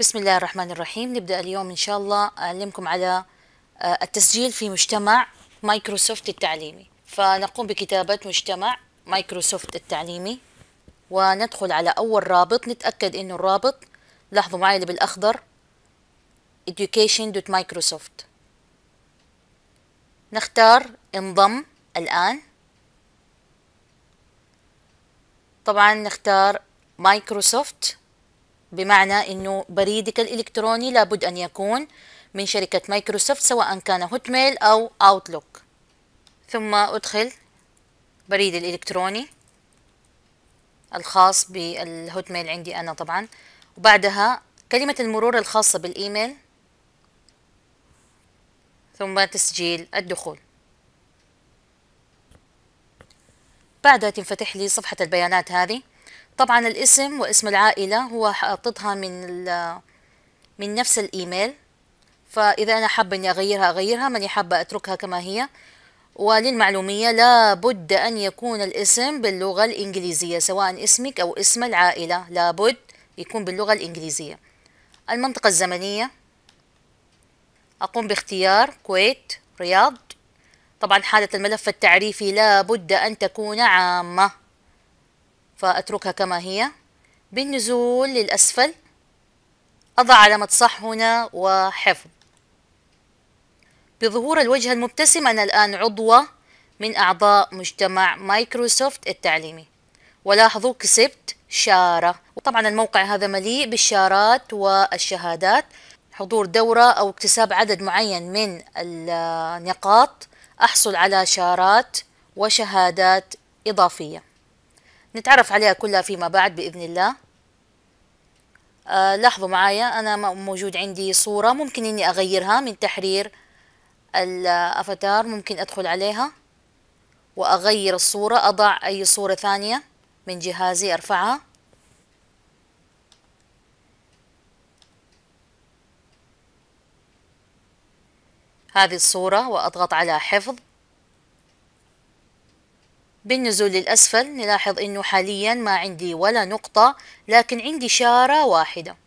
بسم الله الرحمن الرحيم نبدأ اليوم إن شاء الله أعلمكم على آه، التسجيل في مجتمع مايكروسوفت التعليمي فنقوم بكتابة مجتمع مايكروسوفت التعليمي وندخل على أول رابط نتأكد إنه الرابط لاحظوا معي اللي بالأخضر education.microsoft نختار انضم الآن طبعا نختار مايكروسوفت بمعنى أنه بريدك الإلكتروني لابد أن يكون من شركة مايكروسوفت سواء كان هوت ميل أو أوتلوك ثم أدخل بريد الإلكتروني الخاص بالهوت ميل عندي أنا طبعا وبعدها كلمة المرور الخاصة بالإيميل ثم تسجيل الدخول بعدها تنفتح لي صفحة البيانات هذه طبعا الاسم واسم العائلة هو حاططها من من نفس الايميل فاذا انا حابة اني اغيرها اغيرها ماني حابة اتركها كما هي وللمعلومية لابد ان يكون الاسم باللغة الانجليزية سواء اسمك او اسم العائلة لابد يكون باللغة الانجليزية المنطقة الزمنية اقوم باختيار كويت رياض طبعا حالة الملف التعريفي لابد ان تكون عامة فأتركها كما هي بالنزول للأسفل أضع علامة صح هنا وحفظ بظهور الوجه المبتسم أنا الآن عضوة من أعضاء مجتمع مايكروسوفت التعليمي ولاحظوا كسبت شارة طبعا الموقع هذا مليء بالشارات والشهادات حضور دورة أو اكتساب عدد معين من النقاط أحصل على شارات وشهادات إضافية نتعرف عليها كلها فيما بعد بإذن الله آه لاحظوا معايا أنا موجود عندي صورة ممكن إني أغيرها من تحرير الأفاتار ممكن أدخل عليها وأغير الصورة أضع أي صورة ثانية من جهازي أرفعها هذه الصورة وأضغط على حفظ بالنزول للأسفل نلاحظ أنه حاليا ما عندي ولا نقطة لكن عندي شارة واحدة